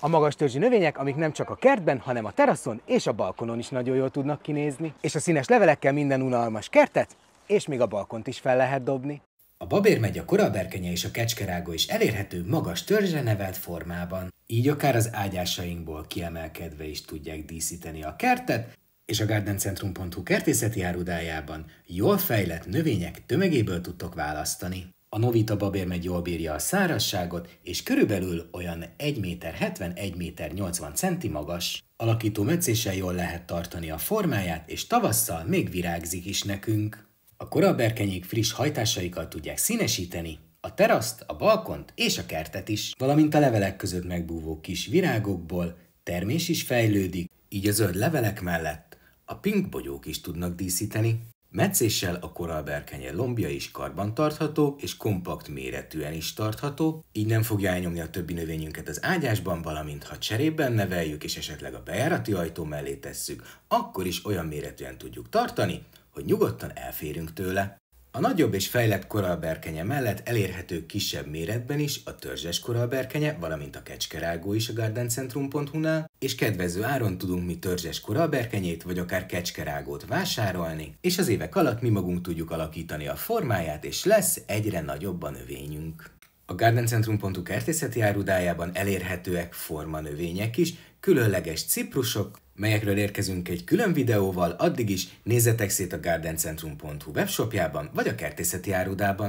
A magas törzsi növények, amik nem csak a kertben, hanem a teraszon és a balkonon is nagyon jól tudnak kinézni, és a színes levelekkel minden unalmas kertet, és még a balkont is fel lehet dobni. A babér megy a koralberkenye és a kecskerágó is elérhető magas törzsre nevelt formában. Így akár az ágyásainkból kiemelkedve is tudják díszíteni a kertet, és a gardencentrum.hu kertészeti árudájában jól fejlett növények tömegéből tudtok választani. A Novita babérmegy jól bírja a szárazságot, és körülbelül olyan 1 méter 1 méter 80 centi magas. Alakító meccéssel jól lehet tartani a formáját, és tavasszal még virágzik is nekünk. A koraberkenyék friss hajtásaikkal tudják színesíteni, a teraszt, a balkont és a kertet is, valamint a levelek között megbúvó kis virágokból termés is fejlődik, így a zöld levelek mellett a pink bogyók is tudnak díszíteni. Metszéssel a koralberkenye lombja is karban tartható és kompakt méretűen is tartható, így nem fogja elnyomni a többi növényünket az ágyásban, valamint ha cserében neveljük és esetleg a bejárati ajtó mellé tesszük, akkor is olyan méretűen tudjuk tartani, hogy nyugodtan elférünk tőle. A nagyobb és fejlett koralberkenye mellett elérhető kisebb méretben is a törzses koralberkenye, valamint a kecskerágó is a gardencentrum.hu-nál, és kedvező áron tudunk mi törzses koralberkenyét vagy akár kecskerágót vásárolni, és az évek alatt mi magunk tudjuk alakítani a formáját, és lesz egyre nagyobb a növényünk. A gardencentrum.hu kertészeti árudájában elérhetőek formanövények is, különleges ciprusok, melyekről érkezünk egy külön videóval, addig is nézzetek szét a gardencentrum.hu webshopjában vagy a kertészeti árudában.